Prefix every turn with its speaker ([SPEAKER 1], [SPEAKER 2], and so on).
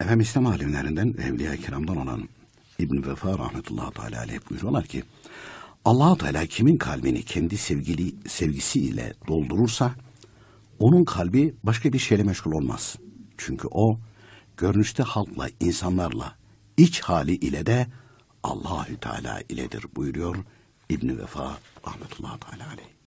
[SPEAKER 1] Efendim İslam alimlerinden Evliya-i Kiram'dan olan İbn Vefa rahmetullahi teala aleyh buyuruyorlar ki allah Teala kimin kalbini kendi sevgili sevgisiyle doldurursa onun kalbi başka bir şeyle meşgul olmaz. Çünkü o görünüşte halkla, insanlarla, iç hali ile de Allahü Teala iledir buyuruyor İbn Vefa rahmetullahi teala aleyh.